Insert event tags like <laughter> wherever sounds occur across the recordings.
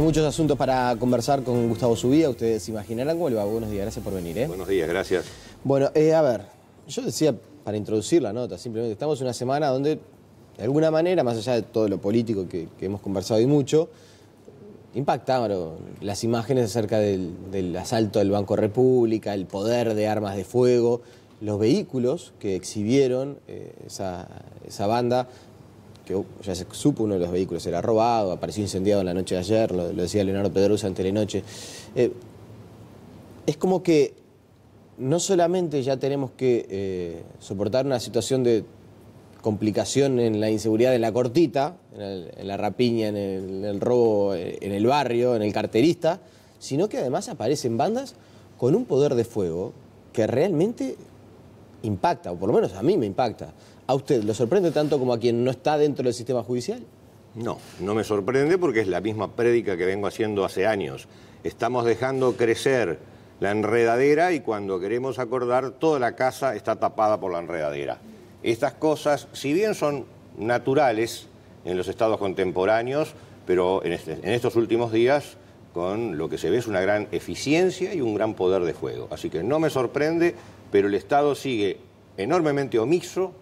muchos asuntos para conversar con Gustavo Subía. Ustedes imaginarán cómo le va. Buenos días, gracias por venir. ¿eh? Buenos días, gracias. Bueno, eh, a ver, yo decía para introducir la nota, simplemente estamos en una semana donde, de alguna manera, más allá de todo lo político que, hemos conversado y mucho, impactaron las imágenes acerca del, asalto del Banco República, el poder de armas de fuego, los vehículos que exhibieron eh, esa, banda Uh, ya se supo uno de los vehículos era robado, apareció incendiado en la noche de ayer, lo, decía Leonardo Pedrosa en Telenoche. Eh, es como que no solamente ya tenemos que eh, soportar una situación de complicación en la inseguridad en la cortita, en, la rapiña, en el, robo eh, en el barrio, en el carterista, sino que además aparecen bandas con un poder de fuego que realmente impacta, o por lo menos a mí me impacta. ¿A usted lo sorprende tanto como a quien no está dentro del sistema judicial? No, no me sorprende porque es la misma prédica que vengo haciendo hace años. Estamos dejando crecer la enredadera y cuando queremos acordar toda la casa está tapada por la enredadera. Estas cosas, si bien son naturales en los estados contemporáneos, pero en, este, estos últimos días con lo que se ve es una gran eficiencia y un gran poder de juego. Así que no me sorprende, pero el Estado sigue enormemente omiso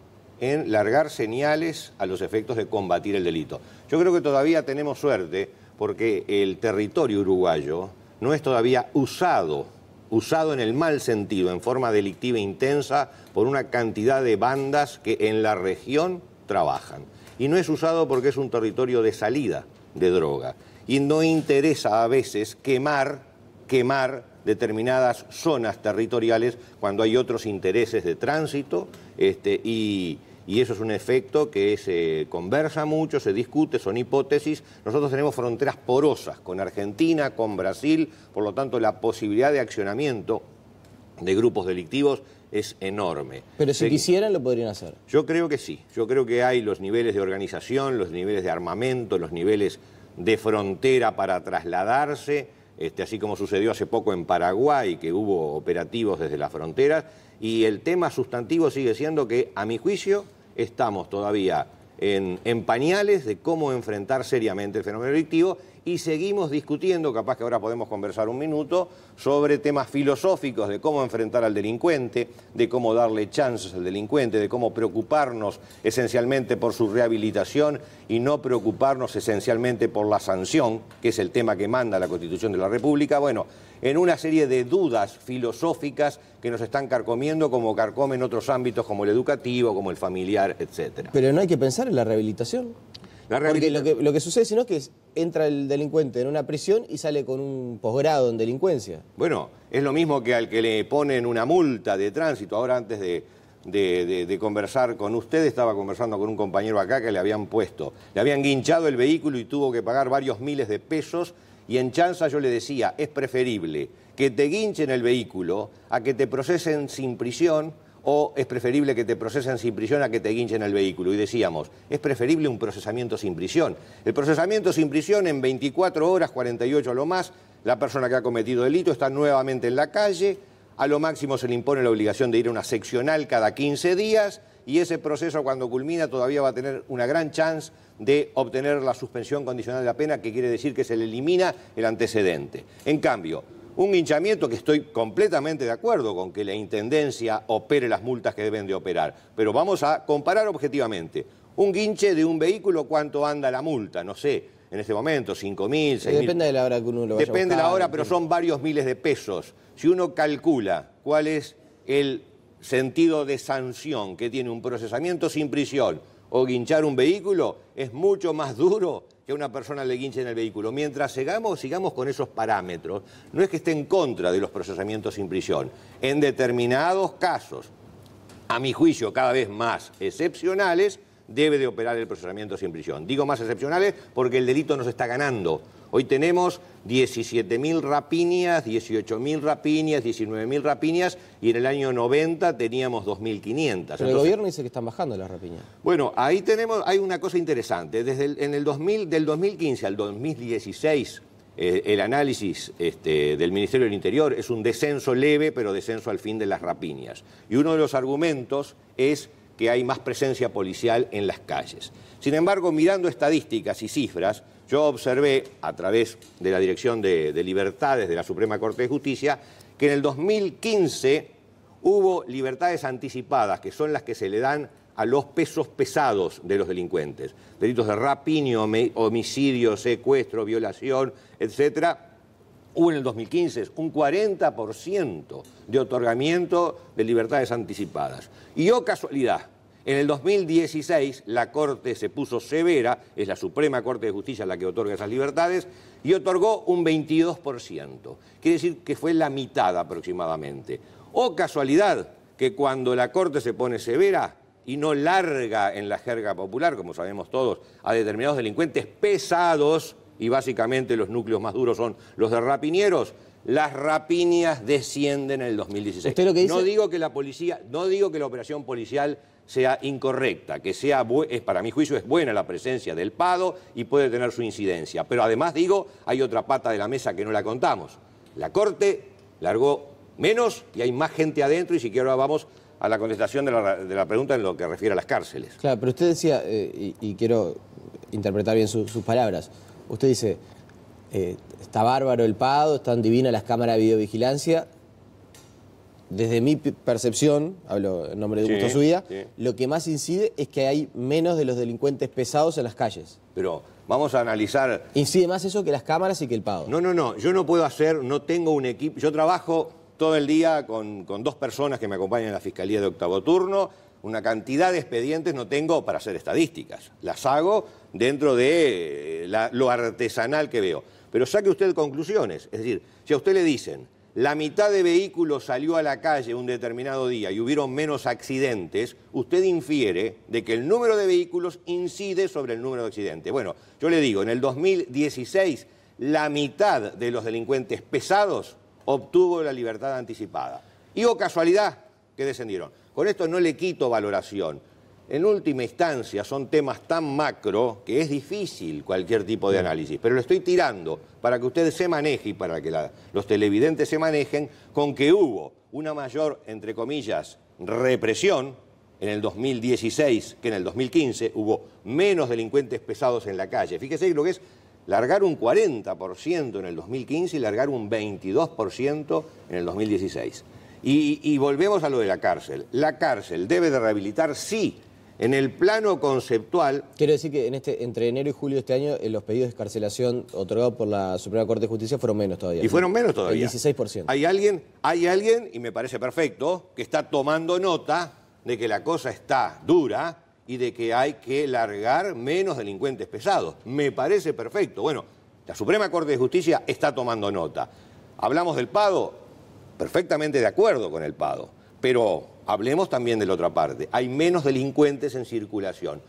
en largar señales a los efectos de combatir el delito. Yo creo que todavía tenemos suerte porque el territorio uruguayo no es todavía usado, usado en el mal sentido, en forma delictiva e intensa, por una cantidad de bandas que en la región trabajan. Y no es usado porque es un territorio de salida de droga. Y no interesa a veces quemar, quemar determinadas zonas territoriales cuando hay otros intereses de tránsito este, y, y eso es un efecto que se conversa mucho, se discute, son hipótesis. Nosotros tenemos fronteras porosas con Argentina, con Brasil, por lo tanto la posibilidad de accionamiento de grupos delictivos es enorme. Pero si quisieran lo podrían hacer. Yo creo que sí, yo creo que hay los niveles de organización, los niveles de armamento, los niveles de frontera para trasladarse. Este, así como sucedió hace poco en Paraguay, que hubo operativos desde las fronteras, y el tema sustantivo sigue siendo que, a mi juicio, estamos todavía en, pañales de cómo enfrentar seriamente el fenómeno delictivo y seguimos discutiendo, capaz que ahora podemos conversar un minuto, sobre temas filosóficos de cómo enfrentar al delincuente, de cómo darle chances al delincuente, de cómo preocuparnos esencialmente por su rehabilitación y no preocuparnos esencialmente por la sanción, que es el tema que manda la Constitución de la República. Bueno, en una serie de dudas filosóficas que nos están carcomiendo como carcomen otros ámbitos como el educativo, como el familiar, etc. Pero no hay que pensar en la rehabilitación. Porque lo que, sucede, sino que entra el delincuente en una prisión y sale con un posgrado en delincuencia. Bueno, es lo mismo que al que le ponen una multa de tránsito. Ahora antes de, de, conversar con usted, estaba conversando con un compañero acá que le habían puesto, le habían guinchado el vehículo y tuvo que pagar varios miles de pesos y en chanza yo le decía, es preferible que te guinchen el vehículo a que te procesen sin prisión o es preferible que te procesen sin prisión a que te guinchen el vehículo. Y decíamos, es preferible un procesamiento sin prisión. El procesamiento sin prisión en 24 horas, 48 a lo más, la persona que ha cometido delito está nuevamente en la calle, a lo máximo se le impone la obligación de ir a una seccional cada 15 días y ese proceso cuando culmina todavía va a tener una gran chance de obtener la suspensión condicional de la pena, que quiere decir que se le elimina el antecedente. En cambio, un guinchamiento que estoy completamente de acuerdo con que la Intendencia opere las multas que deben de operar, pero vamos a comparar objetivamente. Un guinche de un vehículo, ¿cuánto anda la multa? No sé, en este momento, 5.000, 6.000. Depende de la hora que uno lo vaya Depende de la hora, pero son varios miles de pesos. Si uno calcula cuál es el sentido de sanción que tiene un procesamiento sin prisión o guinchar un vehículo, es mucho más duro que una persona le en el vehículo. Mientras sigamos, sigamos con esos parámetros, no es que esté en contra de los procesamientos sin prisión. En determinados casos, a mi juicio cada vez más excepcionales, debe de operar el procesamiento sin prisión. Digo más excepcionales porque el delito nos está ganando. Hoy tenemos 17.000 rapiñas, 18.000 rapiñas, 19.000 rapiñas y en el año 90 teníamos 2.500. Pero el gobierno dice que están bajando las rapiñas. Bueno, ahí tenemos, hay una cosa interesante. Desde el, en el 2000, del 2015 al 2016 eh, el análisis este, del Ministerio del Interior es un descenso leve, pero descenso al fin de las rapiñas. Y uno de los argumentos es que hay más presencia policial en las calles. Sin embargo, mirando estadísticas y cifras, yo observé a través de la Dirección de, Libertades de la Suprema Corte de Justicia que en el 2015 hubo libertades anticipadas, que son las que se le dan a los pesos pesados de los delincuentes. Delitos de rapiño, homicidio, secuestro, violación, etcétera, hubo en el 2015 un 40% de otorgamiento de libertades anticipadas. Y o oh casualidad, en el 2016 la Corte se puso severa, es la Suprema Corte de Justicia la que otorga esas libertades, y otorgó un 22%. Quiere decir que fue la mitad aproximadamente. O oh casualidad que cuando la Corte se pone severa y no larga en la jerga popular, como sabemos todos, a determinados delincuentes pesados, y básicamente los núcleos más duros son los de rapiñeros, las rapiñas descienden en el 2016. No digo que la policía, no digo que la operación policial sea incorrecta, que sea, es, para mi juicio es buena la presencia del PADO y puede tener su incidencia. Pero además digo, hay otra pata de la mesa que no la contamos. La Corte largó menos y hay más gente adentro y si siquiera vamos a la contestación de la, pregunta en lo que refiere a las cárceles. Claro, pero usted decía, eh, y, quiero interpretar bien sus palabras, usted dice, eh, está bárbaro el PADO, están divinas las cámaras de videovigilancia. Desde mi percepción, hablo en nombre de Gusto vida, lo que más incide es que hay menos de los delincuentes pesados en las calles. Pero vamos a analizar... Incide más eso que las cámaras y que el PADO. No, no, no, yo no puedo hacer, no tengo un equipo, yo trabajo todo el día con, con dos personas que me acompañan en la Fiscalía de Octavo Turno, una cantidad de expedientes no tengo para hacer estadísticas. Las hago dentro de eh, lo artesanal que veo. Pero saque usted conclusiones. Es decir, si a usted le dicen la mitad de vehículos salió a la calle un determinado día y hubieron menos accidentes, usted infiere de que el número de vehículos incide sobre el número de accidentes. Bueno, yo le digo, en el 2016 la mitad de los delincuentes pesados obtuvo la libertad anticipada. Y o oh, casualidad que descendieron. Con esto no le quito valoración, en última instancia, son temas tan macro que es difícil cualquier tipo de mm. análisis, pero lo estoy tirando para que ustedes se manejen y para que los televidentes se manejen con que hubo una mayor, entre comillas, represión en el 2016 que en el 2015, hubo menos delincuentes pesados en la calle. Fíjese lo que es largar un 40% en el 2015 y largar un 22% en el 2016. y volvemos a lo de la cárcel. La cárcel debe de rehabilitar, sí, en el plano conceptual. Quiero decir que este, entre enero y julio de este año, eh, los pedidos de escarcelación otorgados por la Suprema Corte de Justicia fueron menos todavía. Y fueron menos todavía. El 16%. Hay alguien, hay alguien, y me parece perfecto, que está tomando nota de que la cosa está dura y de que hay que largar menos delincuentes pesados. Me parece perfecto. Bueno, la Suprema Corte de Justicia está tomando nota. Hablamos del PADO, perfectamente de acuerdo con el PADO. Pero hablemos también de la otra parte. Hay menos delincuentes en circulación.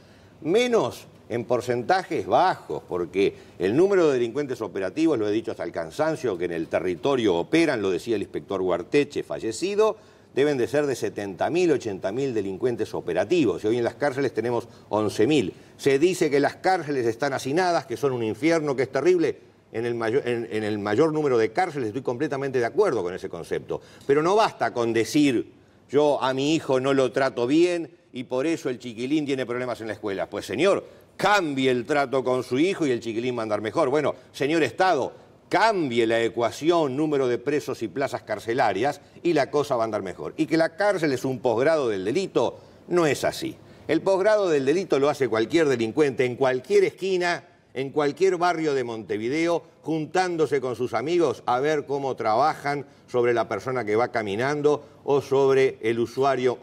Menos en porcentajes bajos, porque el número de delincuentes operativos, lo he dicho hasta el cansancio, que en el territorio operan, lo decía el inspector Huarteche, fallecido, deben de ser de 70.000, 80.000 delincuentes operativos. Y hoy en las cárceles tenemos 11.000. Se dice que las cárceles están hacinadas, que son un infierno, que es terrible. en el mayor número de cárceles estoy completamente de acuerdo con ese concepto. Pero no basta con decir yo a mi hijo no lo trato bien y por eso el chiquilín tiene problemas en la escuela. Pues señor, cambie el trato con su hijo y el chiquilín va a andar mejor. Bueno, señor Estado, cambie la ecuación número de presos y plazas carcelarias y la cosa va a andar mejor. Y que la cárcel es un posgrado del delito, no es así. El posgrado del delito lo hace cualquier delincuente en cualquier esquina en cualquier barrio de Montevideo, juntándose con sus amigos a ver cómo trabajan sobre la persona que va caminando o sobre el usuario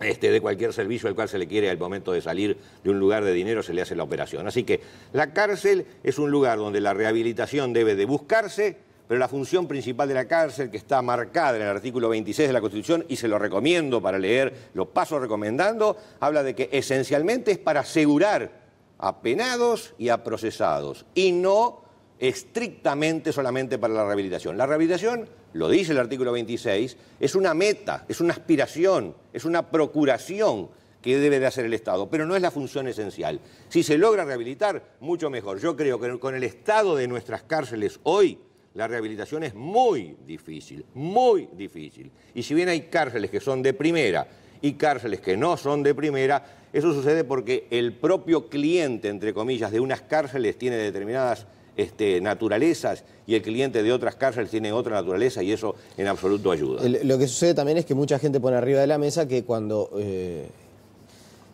este, de cualquier servicio al cual se le quiere al momento de salir de un lugar de dinero se le hace la operación. Así que la cárcel es un lugar donde la rehabilitación debe de buscarse, pero la función principal de la cárcel, que está marcada en el artículo 26 de la Constitución, y se lo recomiendo para leer, lo paso recomendando, habla de que esencialmente es para asegurar a penados y a procesados, y no estrictamente solamente para la rehabilitación. La rehabilitación, lo dice el artículo 26, es una meta, es una aspiración, es una procuración que debe de hacer el Estado, pero no es la función esencial. Si se logra rehabilitar, mucho mejor. Yo creo que con el estado de nuestras cárceles hoy, la rehabilitación es muy difícil, muy difícil. Y si bien hay cárceles que son de primera y cárceles que no son de primera. Eso sucede porque el propio cliente, entre comillas, de unas cárceles tiene determinadas este, naturalezas y el cliente de otras cárceles tiene otra naturaleza y eso en absoluto ayuda. lo que sucede también es que mucha gente pone arriba de la mesa que cuando eh,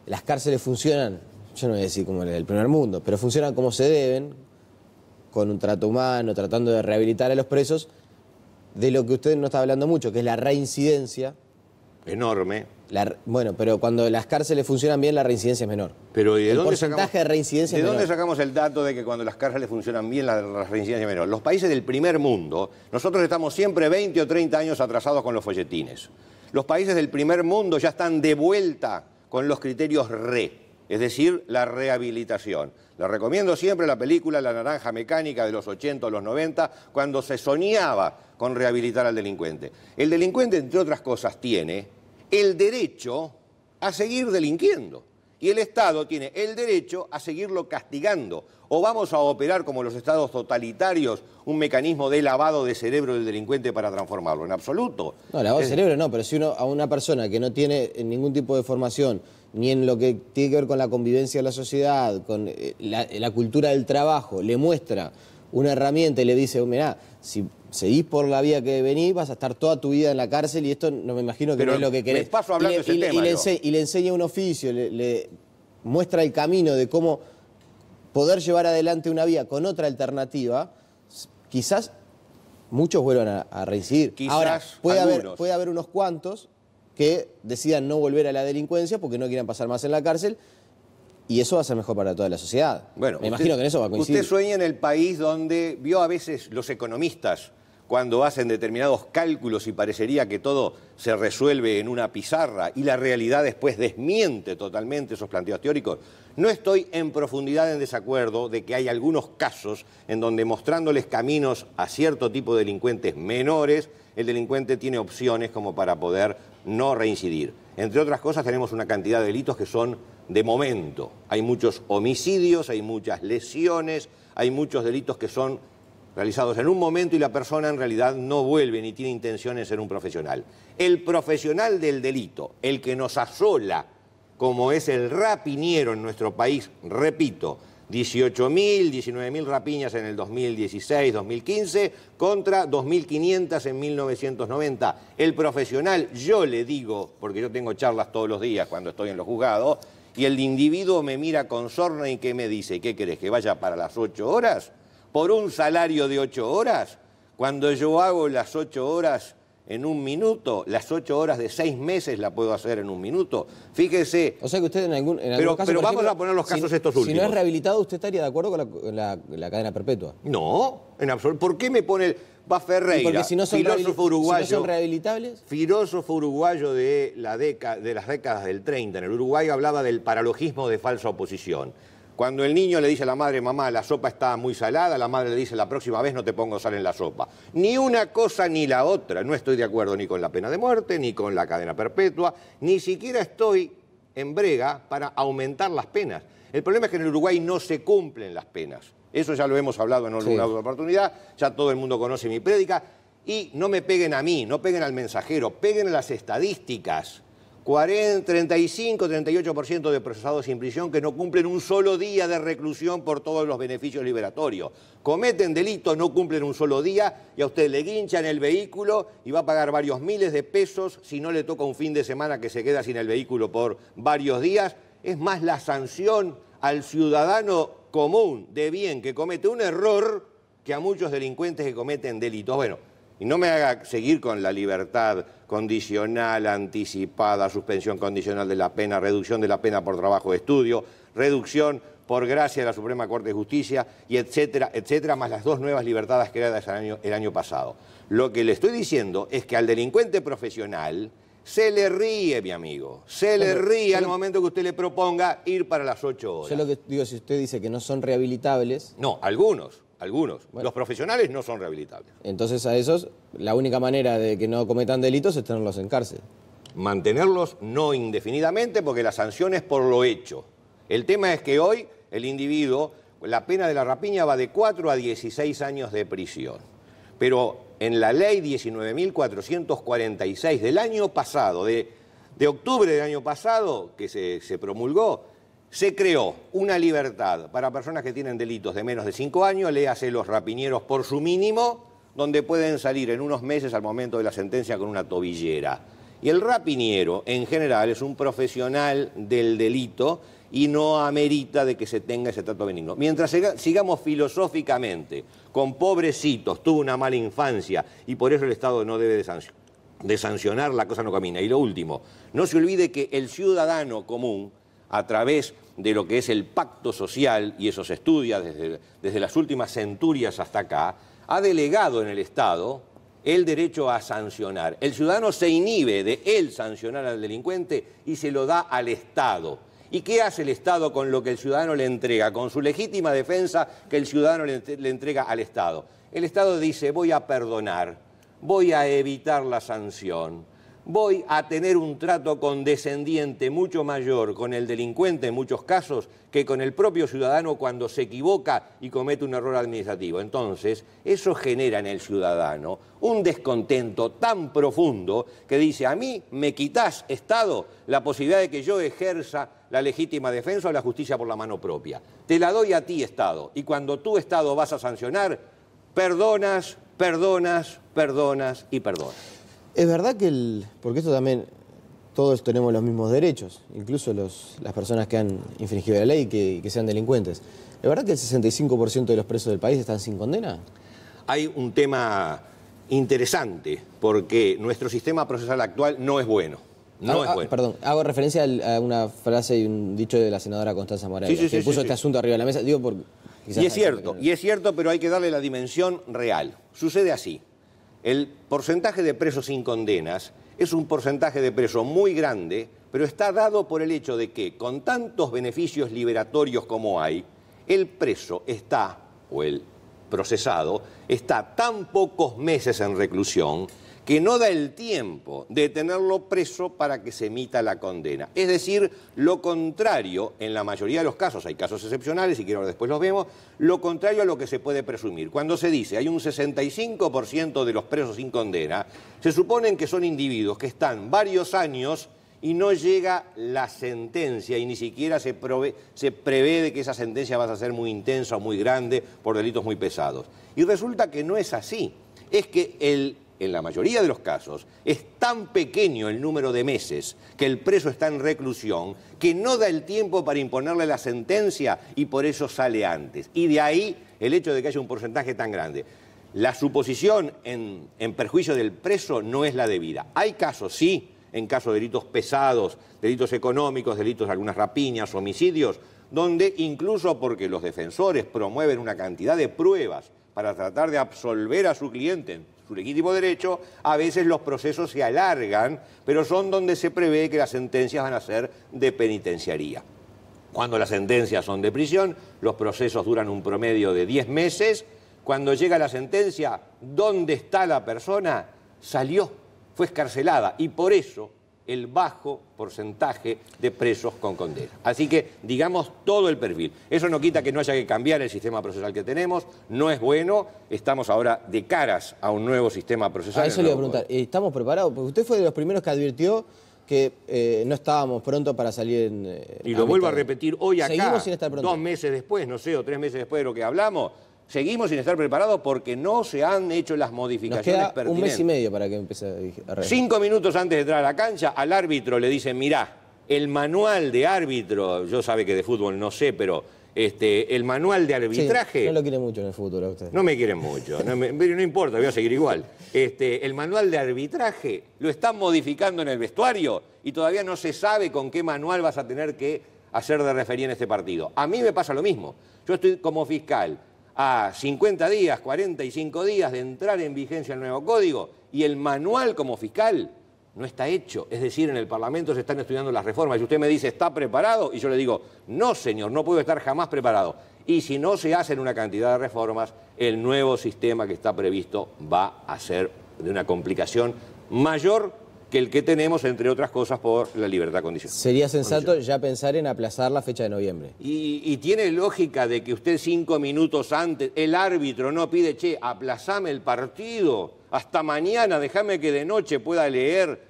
las cárceles funcionan, yo no voy a decir como el primer mundo, pero funcionan como se deben, con un trato humano, tratando de rehabilitar a los presos, de lo que usted no está hablando mucho, que es la reincidencia. Enorme bueno, pero cuando las cárceles funcionan bien, la reincidencia es menor. Pero de el dónde porcentaje sacamos, de reincidencia ¿De dónde sacamos el dato de que cuando las cárceles funcionan bien, la, reincidencia es menor? Los países del primer mundo, nosotros estamos siempre 20 o 30 años atrasados con los folletines. Los países del primer mundo ya están de vuelta con los criterios re, es decir, la rehabilitación. Les recomiendo siempre la película La Naranja Mecánica de los 80 o los 90, cuando se soñaba con rehabilitar al delincuente. El delincuente, entre otras cosas, tiene el derecho a seguir delinquiendo. Y el Estado tiene el derecho a seguirlo castigando. O vamos a operar como los estados totalitarios un mecanismo de lavado de cerebro del delincuente para transformarlo. En absoluto. No, lavado de cerebro no, pero si a una persona que no tiene ningún tipo de formación, ni en lo que tiene que ver con la convivencia de la sociedad, con eh, la, la cultura del trabajo, le muestra una herramienta y le dice, mira, si seguís por la vía que venís, vas a estar toda tu vida en la cárcel y esto no me imagino que no es lo que querés. y, le, le enseña un oficio, le, muestra el camino de cómo poder llevar adelante una vía con otra alternativa, quizás muchos vuelvan a, reincidir. Quizás Ahora, puede haber, puede haber unos cuantos que decidan no volver a la delincuencia porque no quieran pasar más en la cárcel y eso va a ser mejor para toda la sociedad. Bueno, Me imagino que en eso va a coincidir. Usted sueña en el país donde vio a veces los economistas cuando hacen determinados cálculos y parecería que todo se resuelve en una pizarra y la realidad después desmiente totalmente esos planteos teóricos. No estoy en profundidad en desacuerdo de que hay algunos casos en donde mostrándoles caminos a cierto tipo de delincuentes menores, el delincuente tiene opciones como para poder no reincidir. Entre otras cosas tenemos una cantidad de delitos que son de momento. Hay muchos homicidios, hay muchas lesiones, hay muchos delitos que son realizados en un momento y la persona en realidad no vuelve ni tiene intención de ser un profesional. El profesional del delito, el que nos asola, como es el rapiniero en nuestro país, repito, 18.000, 19.000 rapiñas en el 2016, 2015, contra 2.500 en 1990. El profesional, yo le digo, porque yo tengo charlas todos los días cuando estoy en los juzgados, y el individuo me mira con sorna y que me dice, ¿qué querés? ¿Que vaya para las ocho horas? ¿Por un salario de ocho horas? Cuando yo hago las ocho horas en un minuto, las ocho horas de seis meses la puedo hacer en un minuto. Fíjese. O sea que usted en algún, pero, caso, vamos a poner los casos estos últimos. Si no es rehabilitado, ¿usted estaría de acuerdo con la, cadena perpetua? No, en absoluto. ¿Por qué me pone el, va Ferreira, porque si no son filósofo uruguayo, rehabilitables? Filósofo uruguayo de, la de las décadas del 30 en el Uruguay hablaba del paralogismo de falsa oposición. Cuando el niño le dice a la madre, mamá, la sopa está muy salada, la madre le dice, la próxima vez no te pongo sal en la sopa. Ni una cosa ni la otra. No estoy de acuerdo ni con la pena de muerte, ni con la cadena perpetua, ni siquiera estoy en brega para aumentar las penas. El problema es que en Uruguay no se cumplen las penas. Eso ya lo hemos hablado en alguna oportunidad, ya todo el mundo conoce mi prédica. Y no me peguen a mí, no peguen al mensajero, peguen a las estadísticas. 35, 38% de procesados sin prisión que no cumplen un solo día de reclusión por todos los beneficios liberatorios. Cometen delitos, no cumplen un solo día y a usted le guinchan el vehículo y va a pagar varios miles de pesos si no le toca un fin de semana que se queda sin el vehículo por varios días. Es más la sanción al ciudadano común de bien que comete un error que a muchos delincuentes que cometen delitos. Bueno, y no me haga seguir con la libertad condicional, anticipada, suspensión condicional de la pena, reducción de la pena por trabajo de estudio, reducción por gracia de la Suprema Corte de Justicia, y etcétera, etcétera, más las dos nuevas libertades creadas el año, pasado. Lo que le estoy diciendo es que al delincuente profesional se le ríe, mi amigo, se le ríe al momento que usted le proponga ir para las ocho horas. Yo lo que digo, si usted dice que no son rehabilitables... No, algunos algunos. Los profesionales no son rehabilitables. Entonces a esos, la única manera de que no cometan delitos es tenerlos en cárcel. Mantenerlos no indefinidamente porque la sanción es por lo hecho. El tema es que hoy el individuo, la pena de la rapiña va de 4 a 16 años de prisión. Pero en la ley 19.446 del año pasado, de, octubre del año pasado, que se, se promulgó, se creó una libertad para personas que tienen delitos de menos de cinco años, le hace los rapiñeros por su mínimo, donde pueden salir en unos meses al momento de la sentencia con una tobillera. Y el rapiñero, en general, es un profesional del delito y no amerita de que se tenga ese trato benigno. Mientras sigamos filosóficamente con pobrecitos, tuvo una mala infancia y por eso el Estado no debe de sancionar, la cosa no camina. Y lo último, no se olvide que el ciudadano común a través de lo que es el pacto social, y eso se estudia desde, las últimas centurias hasta acá, ha delegado en el Estado el derecho a sancionar. El ciudadano se inhibe de él sancionar al delincuente y se lo da al Estado. ¿Y qué hace el Estado con lo que el ciudadano le entrega? Con su legítima defensa que el ciudadano le entrega al Estado. El Estado dice, voy a perdonar, voy a evitar la sanción, voy a tener un trato condescendiente mucho mayor con el delincuente en muchos casos que con el propio ciudadano cuando se equivoca y comete un error administrativo. Entonces, eso genera en el ciudadano un descontento tan profundo que dice, a mí me quitas, Estado, la posibilidad de que yo ejerza la legítima defensa o la justicia por la mano propia. Te la doy a ti, Estado, y cuando tú, Estado, vas a sancionar, perdonas, perdonas, perdonas y perdonas. Es verdad que el. Porque esto también. Todos tenemos los mismos derechos, incluso las personas que han infringido la ley y que, que sean delincuentes. ¿Es verdad que el 65% de los presos del país están sin condena? Hay un tema interesante, porque nuestro sistema procesal actual no es bueno. No ah, es ah, bueno. perdón, hago referencia a una frase y un dicho de la senadora Constanza Morales, que puso este asunto arriba de la mesa. Digo por, y es cierto, y es cierto, pero hay que darle la dimensión real. Sucede así. El porcentaje de presos sin condenas es un porcentaje de presos muy grande, pero está dado por el hecho de que con tantos beneficios liberatorios como hay, el preso está, o el procesado, está tan pocos meses en reclusión que no da el tiempo de tenerlo preso para que se emita la condena. Es decir, lo contrario, en la mayoría de los casos, hay casos excepcionales, y quiero después los vemos, lo contrario a lo que se puede presumir. Cuando se dice hay un 65% de los presos sin condena, se suponen que son individuos que están varios años y no llega la sentencia y ni siquiera se, se, prevé de que esa sentencia va a ser muy intensa o muy grande por delitos muy pesados. Y resulta que no es así. Es que el en la mayoría de los casos, es tan pequeño el número de meses que el preso está en reclusión que no da el tiempo para imponerle la sentencia y por eso sale antes. Y de ahí el hecho de que haya un porcentaje tan grande. La suposición en, perjuicio del preso no es la debida. Hay casos, sí, en caso de delitos pesados, delitos económicos, delitos, algunas rapiñas, homicidios, donde incluso porque los defensores promueven una cantidad de pruebas para tratar de absolver a su cliente legítimo derecho, a veces los procesos se alargan, pero son donde se prevé que las sentencias van a ser de penitenciaría. Cuando las sentencias son de prisión, los procesos duran un promedio de 10 meses. Cuando llega la sentencia, ¿dónde está la persona? Salió, fue escarcelada y por eso el bajo porcentaje de presos con condena. Así que digamos todo el perfil. Eso no quita que no haya que cambiar el sistema procesal que tenemos, no es bueno, estamos ahora de caras a un nuevo sistema procesal. A eso le voy a preguntar, ¿estamos preparados? Porque usted fue de los primeros que advirtió que eh, no estábamos pronto para salir en... Eh, y lo vuelvo a repetir hoy acá, dos meses después, no sé, o tres meses después de lo que hablamos, seguimos sin estar preparados porque no se han hecho las modificaciones pertinentes. Un mes y medio para que empiece a arreglar. Cinco minutos antes de entrar a la cancha, al árbitro le dicen, mirá, el manual de árbitro, yo sabe que de fútbol no sé, pero este, el manual de arbitraje. Sí, no lo quiere mucho en el futuro a usted. No me quiere mucho, no, importa, voy a seguir igual. Este, el manual de arbitraje lo están modificando en el vestuario y todavía no se sabe con qué manual vas a tener que hacer de referir en este partido. A mí me pasa lo mismo. Yo estoy como fiscal, a 50 días, 45 días de entrar en vigencia el nuevo código y el manual como fiscal no está hecho. Es decir, en el Parlamento se están estudiando las reformas y usted me dice, ¿está preparado? Y yo le digo, no, señor, no puedo estar jamás preparado. Y si no se hacen una cantidad de reformas, el nuevo sistema que está previsto va a ser de una complicación mayor que el que tenemos, entre otras cosas, por la libertad condicional. Sería sensato ya pensar en aplazar la fecha de noviembre. Y, tiene lógica de que usted cinco minutos antes, el árbitro no pide, che, aplazame el partido, hasta mañana, déjame que de noche pueda leer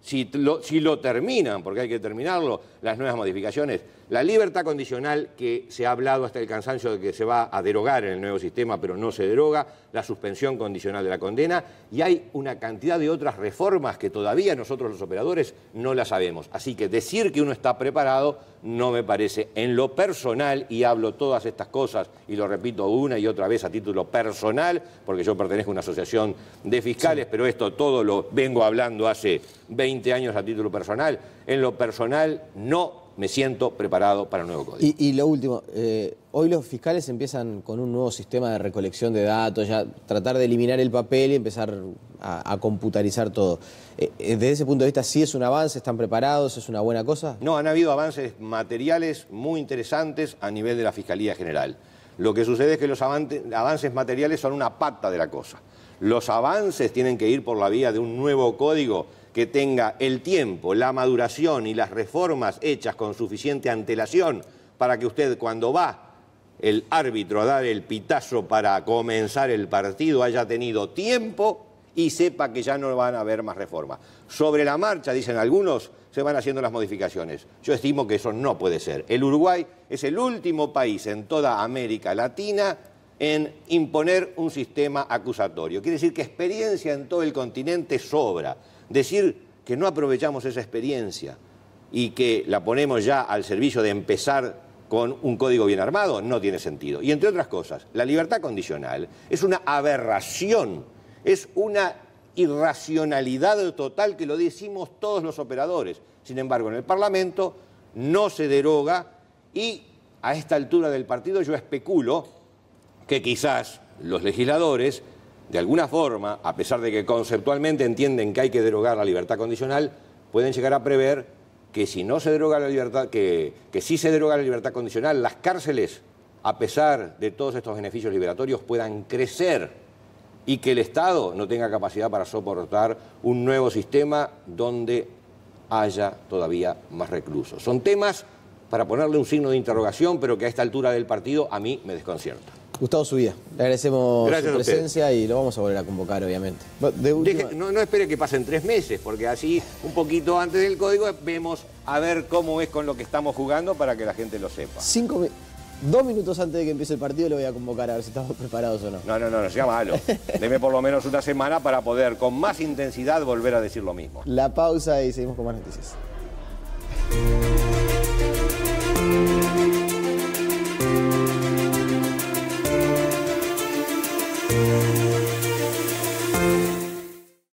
si lo terminan, porque hay que terminarlo, las nuevas modificaciones. La libertad condicional que se ha hablado hasta el cansancio de que se va a derogar en el nuevo sistema, pero no se deroga, la suspensión condicional de la condena y hay una cantidad de otras reformas que todavía nosotros los operadores no las sabemos. Así que decir que uno está preparado no me parece en lo personal, y hablo todas estas cosas y lo repito una y otra vez a título personal, porque yo pertenezco a una asociación de fiscales, pero esto todo lo vengo hablando hace 20 años a título personal, en lo personal no me siento preparado para el nuevo código. Y, lo último, eh, hoy los fiscales empiezan con un nuevo sistema de recolección de datos, ya tratar de eliminar el papel y empezar a, computarizar todo. Eh, eh, desde ese punto de vista, ¿sí es un avance? ¿Están preparados? ¿Es una buena cosa? No, han habido avances materiales muy interesantes a nivel de la Fiscalía General. Lo que sucede es que los avances materiales son una pata de la cosa. Los avances tienen que ir por la vía de un nuevo código que tenga el tiempo, la maduración y las reformas hechas con suficiente antelación para que usted cuando va el árbitro a dar el pitazo para comenzar el partido haya tenido tiempo y sepa que ya no van a haber más reformas. Sobre la marcha, dicen algunos, se van haciendo las modificaciones. Yo estimo que eso no puede ser. El Uruguay es el último país en toda América Latina en imponer un sistema acusatorio. Quiere decir que experiencia en todo el continente sobra. Decir que no aprovechamos esa experiencia y que la ponemos ya al servicio de empezar con un código bien armado no tiene sentido. Y entre otras cosas, la libertad condicional es una aberración, es una irracionalidad total que lo decimos todos los operadores. Sin embargo, en el Parlamento no se deroga y a esta altura del partido yo especulo que quizás los legisladores, de alguna forma, a pesar de que conceptualmente entienden que hay que derogar la libertad condicional, pueden llegar a prever que si no se deroga la libertad, que, si se deroga la libertad condicional, las cárceles, a pesar de todos estos beneficios liberatorios, puedan crecer y que el Estado no tenga capacidad para soportar un nuevo sistema donde haya todavía más reclusos. Son temas para ponerle un signo de interrogación, pero que a esta altura del partido a mí me desconcierta. Gustavo Subía, le agradecemos su presencia y lo vamos a volver a convocar, obviamente. no, espere que pasen tres meses, porque así, un poquito antes del código, vemos a ver cómo es con lo que estamos jugando para que la gente lo sepa. Cinco Dos minutos antes de que empiece el partido lo voy a convocar a ver si estamos <laughs> preparados o no. No, no, no, no sea malo. Deme por lo menos una semana para poder con más intensidad volver a decir lo mismo. La pausa y seguimos con más noticias.